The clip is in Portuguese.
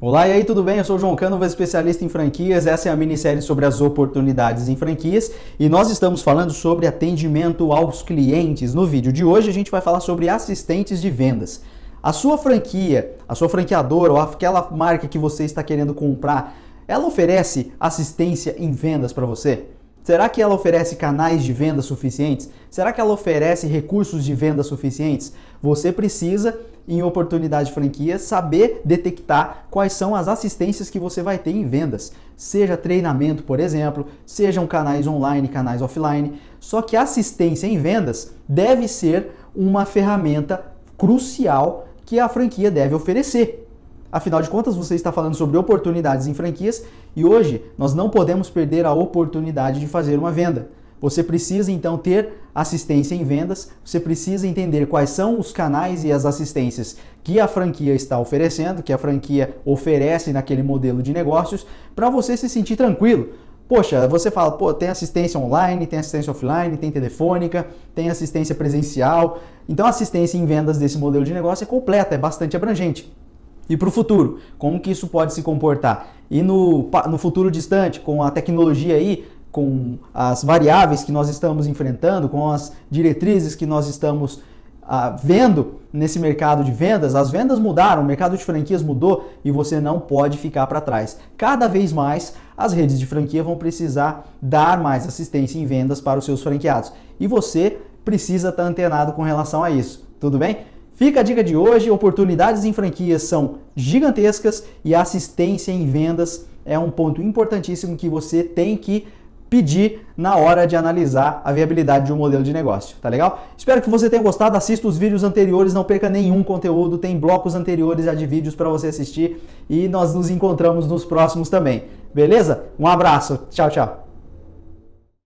Olá, e aí, tudo bem? Eu sou o João Cânova, especialista em franquias. Essa é a minissérie sobre as oportunidades em franquias e nós estamos falando sobre atendimento aos clientes. No vídeo de hoje, a gente vai falar sobre assistentes de vendas. A sua franquia, a sua franqueadora ou aquela marca que você está querendo comprar, ela oferece assistência em vendas para você? Será que ela oferece canais de venda suficientes? Será que ela oferece recursos de venda suficientes? Você precisa, em oportunidade de franquia, saber detectar quais são as assistências que você vai ter em vendas. Seja treinamento, por exemplo, sejam canais online, canais offline. Só que assistência em vendas deve ser uma ferramenta crucial que a franquia deve oferecer. Afinal de contas, você está falando sobre oportunidades em franquias e hoje nós não podemos perder a oportunidade de fazer uma venda. Você precisa então ter assistência em vendas, você precisa entender quais são os canais e as assistências que a franquia está oferecendo, que a franquia oferece naquele modelo de negócios, para você se sentir tranquilo. Poxa, você fala, pô, tem assistência online, tem assistência offline, tem telefônica, tem assistência presencial. Então, assistência em vendas desse modelo de negócio é completa, é bastante abrangente. E para o futuro, como que isso pode se comportar? E no, no futuro distante, com a tecnologia aí, com as variáveis que nós estamos enfrentando, com as diretrizes que nós estamos ah, vendo nesse mercado de vendas, as vendas mudaram, o mercado de franquias mudou e você não pode ficar para trás. Cada vez mais as redes de franquia vão precisar dar mais assistência em vendas para os seus franqueados e você precisa estar tá antenado com relação a isso. Tudo bem? Fica a dica de hoje: oportunidades em franquias são gigantescas e assistência em vendas é um ponto importantíssimo que você tem que pedir na hora de analisar a viabilidade de um modelo de negócio, tá legal? Espero que você tenha gostado, assista os vídeos anteriores, não perca nenhum conteúdo, tem blocos anteriores já de vídeos para você assistir e nós nos encontramos nos próximos também. Beleza? Um abraço, tchau, tchau.